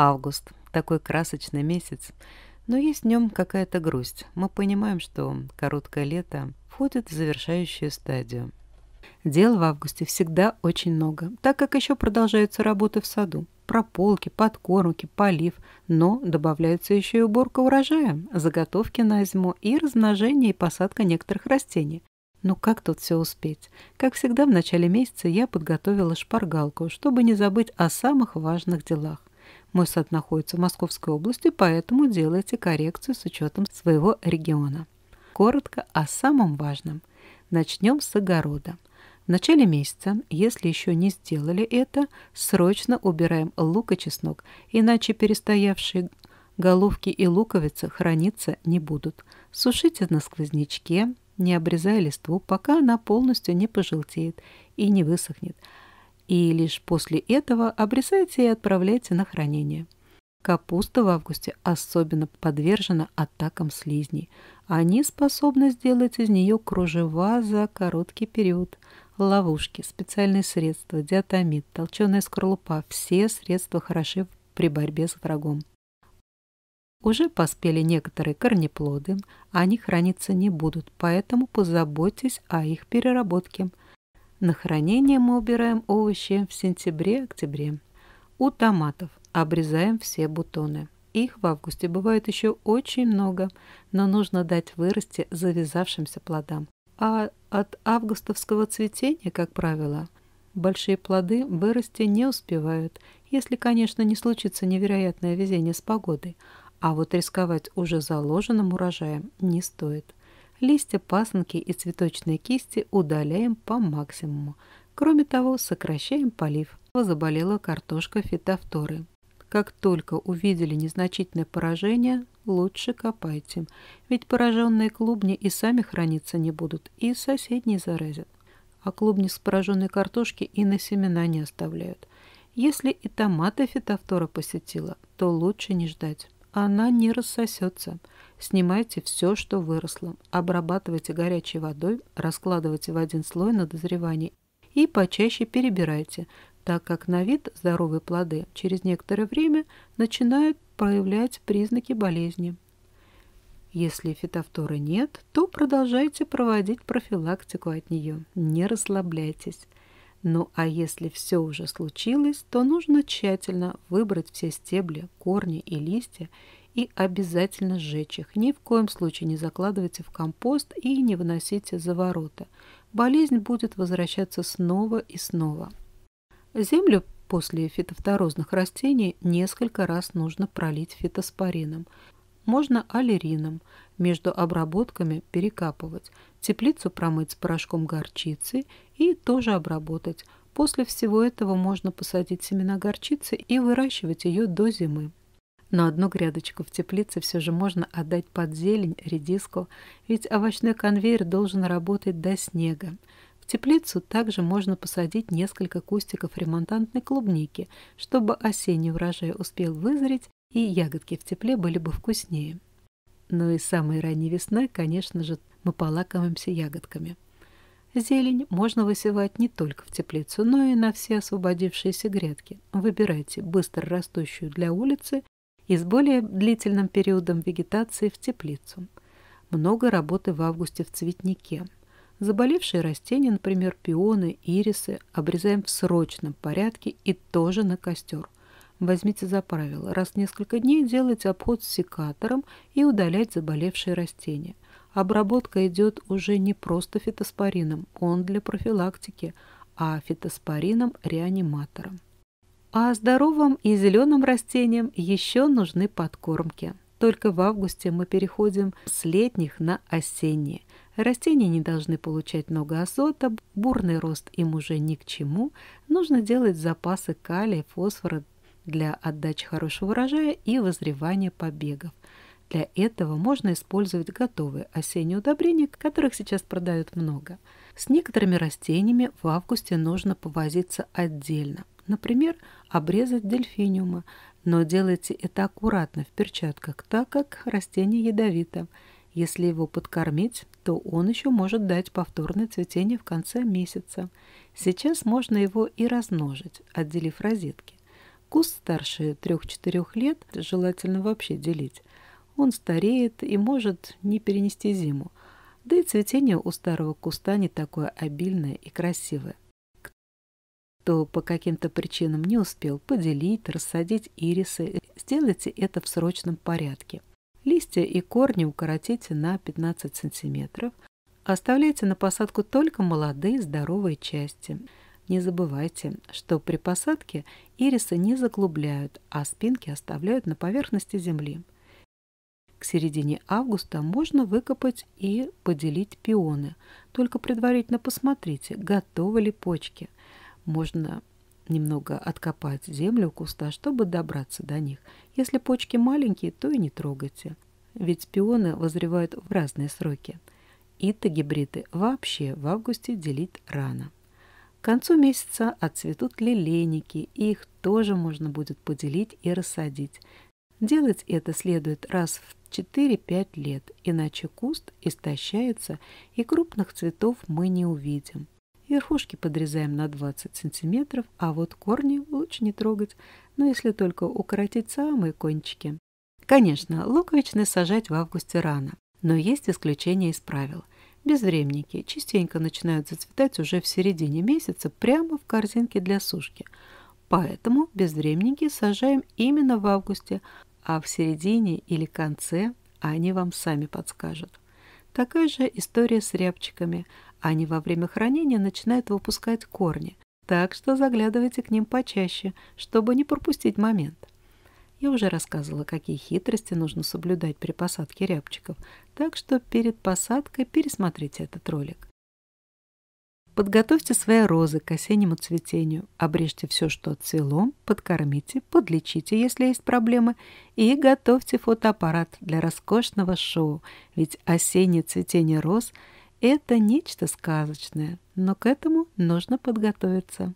Август – такой красочный месяц, но есть в нем какая-то грусть. Мы понимаем, что короткое лето входит в завершающую стадию. Дел в августе всегда очень много, так как еще продолжаются работы в саду. Прополки, подкормки, полив, но добавляется еще и уборка урожая, заготовки на зиму и размножение и посадка некоторых растений. Но как тут все успеть? Как всегда, в начале месяца я подготовила шпаргалку, чтобы не забыть о самых важных делах. Мой сад находится в Московской области, поэтому делайте коррекцию с учетом своего региона. Коротко о самом важном. Начнем с огорода. В начале месяца, если еще не сделали это, срочно убираем лук и чеснок, иначе перестоявшие головки и луковицы храниться не будут. Сушите на сквознячке, не обрезая листву, пока она полностью не пожелтеет и не высохнет – и лишь после этого обрезайте и отправляйте на хранение. Капуста в августе особенно подвержена атакам слизней. Они способны сделать из нее кружева за короткий период. Ловушки, специальные средства, диатомит, толченая скорлупа – все средства хороши при борьбе с врагом. Уже поспели некоторые корнеплоды, они храниться не будут, поэтому позаботьтесь о их переработке – на хранение мы убираем овощи в сентябре-октябре. У томатов обрезаем все бутоны. Их в августе бывает еще очень много, но нужно дать вырасти завязавшимся плодам. А от августовского цветения, как правило, большие плоды вырасти не успевают, если, конечно, не случится невероятное везение с погодой, а вот рисковать уже заложенным урожаем не стоит. Листья, пасынки и цветочные кисти удаляем по максимуму. Кроме того, сокращаем полив. Заболела картошка фитофторы. Как только увидели незначительное поражение, лучше копайте. Ведь пораженные клубни и сами храниться не будут, и соседние заразят. А клубни с пораженной картошки и на семена не оставляют. Если и томата фитофтора посетила, то лучше не ждать она не рассосется. Снимайте все, что выросло, обрабатывайте горячей водой, раскладывайте в один слой на дозревание и почаще перебирайте, так как на вид здоровые плоды через некоторое время начинают проявлять признаки болезни. Если фитофторы нет, то продолжайте проводить профилактику от нее, не расслабляйтесь. Ну а если все уже случилось, то нужно тщательно выбрать все стебли, корни и листья и обязательно сжечь их. Ни в коем случае не закладывайте в компост и не выносите за ворота. Болезнь будет возвращаться снова и снова. Землю после фитофторозных растений несколько раз нужно пролить фитоспорином – можно аллерином между обработками перекапывать, теплицу промыть с порошком горчицы и тоже обработать. После всего этого можно посадить семена горчицы и выращивать ее до зимы. Но одну грядочку в теплице все же можно отдать под зелень, редиску, ведь овощной конвейер должен работать до снега. В теплицу также можно посадить несколько кустиков ремонтантной клубники, чтобы осенний урожай успел вызреть и ягодки в тепле были бы вкуснее. Но ну и самой ранней весной, конечно же, мы полакомимся ягодками. Зелень можно высевать не только в теплицу, но и на все освободившиеся грядки. Выбирайте быстро растущую для улицы и с более длительным периодом вегетации в теплицу. Много работы в августе в цветнике. Заболевшие растения, например, пионы, ирисы, обрезаем в срочном порядке и тоже на костер – Возьмите за правило, раз в несколько дней делать обход с секатором и удалять заболевшие растения. Обработка идет уже не просто фитоспорином, он для профилактики, а фитоспорином-реаниматором. А здоровым и зеленым растениям еще нужны подкормки. Только в августе мы переходим с летних на осенние. Растения не должны получать много азота, бурный рост им уже ни к чему. Нужно делать запасы калия, фосфора, для отдачи хорошего урожая и возревания побегов. Для этого можно использовать готовые осенние удобрения, которых сейчас продают много. С некоторыми растениями в августе нужно повозиться отдельно. Например, обрезать дельфиниума, но делайте это аккуратно в перчатках, так как растение ядовито. Если его подкормить, то он еще может дать повторное цветение в конце месяца. Сейчас можно его и размножить, отделив розетки. Куст старше 3-4 лет желательно вообще делить. Он стареет и может не перенести зиму. Да и цветение у старого куста не такое обильное и красивое. Кто по каким-то причинам не успел поделить, рассадить ирисы, сделайте это в срочном порядке. Листья и корни укоротите на 15 см. Оставляйте на посадку только молодые здоровые части – не забывайте, что при посадке ирисы не заглубляют, а спинки оставляют на поверхности земли. К середине августа можно выкопать и поделить пионы. Только предварительно посмотрите, готовы ли почки. Можно немного откопать землю у куста, чтобы добраться до них. Если почки маленькие, то и не трогайте. Ведь пионы возревают в разные сроки. Итогибриды вообще в августе делить рано. К концу месяца отцветут лилейники, и их тоже можно будет поделить и рассадить. Делать это следует раз в 4-5 лет, иначе куст истощается, и крупных цветов мы не увидим. Верхушки подрезаем на 20 см, а вот корни лучше не трогать, но если только укоротить самые кончики. Конечно, луковичные сажать в августе рано, но есть исключения из правил – Безвремники частенько начинают зацветать уже в середине месяца прямо в корзинке для сушки. Поэтому безвремники сажаем именно в августе, а в середине или конце они вам сами подскажут. Такая же история с рябчиками. Они во время хранения начинают выпускать корни, так что заглядывайте к ним почаще, чтобы не пропустить момент. Я уже рассказывала, какие хитрости нужно соблюдать при посадке рябчиков, так что перед посадкой пересмотрите этот ролик. Подготовьте свои розы к осеннему цветению, обрежьте все, что отцвело, подкормите, подлечите, если есть проблемы, и готовьте фотоаппарат для роскошного шоу, ведь осеннее цветение роз – это нечто сказочное, но к этому нужно подготовиться.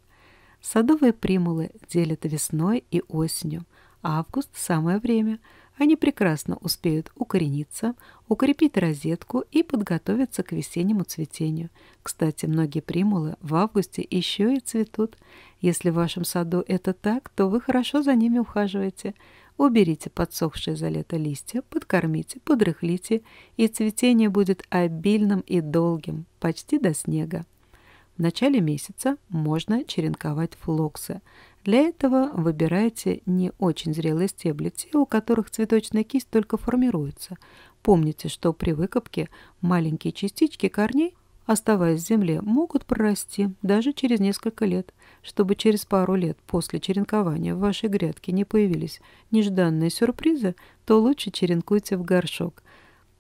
Садовые примулы делят весной и осенью – Август – самое время. Они прекрасно успеют укорениться, укрепить розетку и подготовиться к весеннему цветению. Кстати, многие примулы в августе еще и цветут. Если в вашем саду это так, то вы хорошо за ними ухаживаете. Уберите подсохшие за лето листья, подкормите, подрыхлите, и цветение будет обильным и долгим, почти до снега. В начале месяца можно черенковать флоксы – для этого выбирайте не очень зрелые стебли, те, у которых цветочная кисть только формируется. Помните, что при выкопке маленькие частички корней, оставаясь в земле, могут прорасти даже через несколько лет. Чтобы через пару лет после черенкования в вашей грядке не появились нежданные сюрпризы, то лучше черенкуйте в горшок –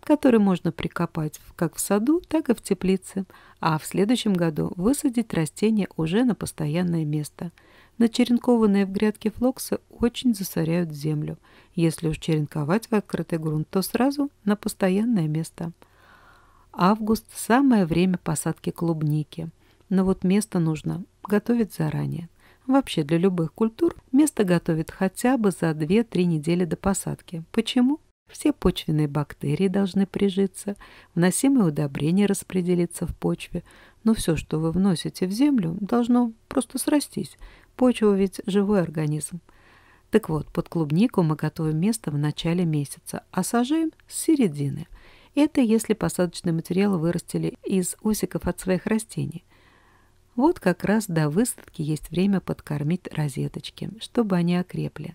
который можно прикопать как в саду, так и в теплице, а в следующем году высадить растение уже на постоянное место – Начеренкованные в грядке флоксы очень засоряют землю. Если уж черенковать в открытый грунт, то сразу на постоянное место. Август – самое время посадки клубники. Но вот место нужно готовить заранее. Вообще для любых культур место готовят хотя бы за 2-3 недели до посадки. Почему? Все почвенные бактерии должны прижиться, вносимые удобрения распределиться в почве, но все, что вы вносите в землю, должно просто срастись. Почва ведь живой организм. Так вот, под клубнику мы готовим место в начале месяца, а сажаем с середины. Это если посадочный материал вырастили из усиков от своих растений. Вот как раз до высадки есть время подкормить розеточки, чтобы они окрепли.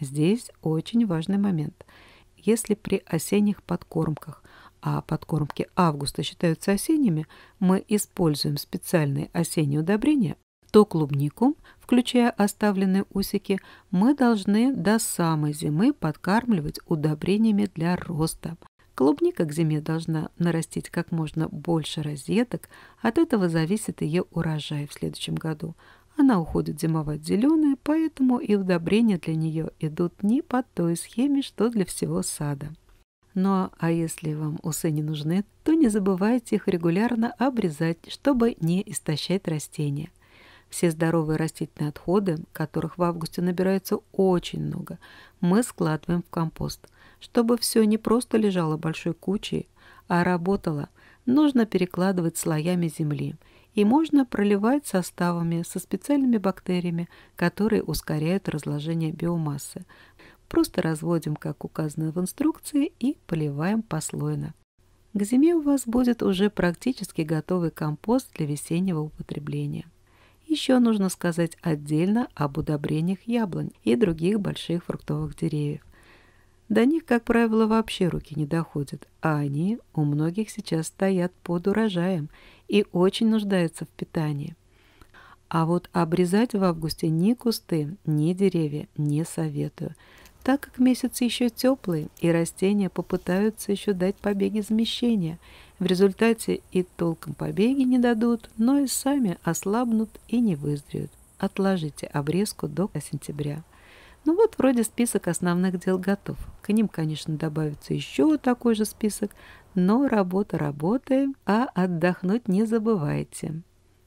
Здесь очень важный момент – если при осенних подкормках, а подкормки августа считаются осенними, мы используем специальные осенние удобрения, то клубнику, включая оставленные усики, мы должны до самой зимы подкармливать удобрениями для роста. Клубника к зиме должна нарастить как можно больше розеток, от этого зависит ее урожай в следующем году – она уходит зимовать зеленые, поэтому и удобрения для нее идут не по той схеме, что для всего сада. Ну а если вам усы не нужны, то не забывайте их регулярно обрезать, чтобы не истощать растения. Все здоровые растительные отходы, которых в августе набирается очень много, мы складываем в компост. Чтобы все не просто лежало большой кучей, а работало, нужно перекладывать слоями земли – и можно проливать составами со специальными бактериями, которые ускоряют разложение биомассы. Просто разводим, как указано в инструкции, и поливаем послойно. К зиме у вас будет уже практически готовый компост для весеннего употребления. Еще нужно сказать отдельно об удобрениях яблонь и других больших фруктовых деревьев. До них, как правило, вообще руки не доходят, а они у многих сейчас стоят под урожаем и очень нуждаются в питании. А вот обрезать в августе ни кусты, ни деревья не советую, так как месяц еще теплый, и растения попытаются еще дать побеги замещения. В результате и толком побеги не дадут, но и сами ослабнут и не выздоровеют. Отложите обрезку до сентября. Ну вот вроде список основных дел готов. К ним, конечно, добавится еще такой же список, но работа работаем, а отдохнуть не забывайте.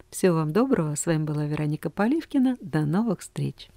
Всего вам доброго. С вами была Вероника Поливкина. До новых встреч.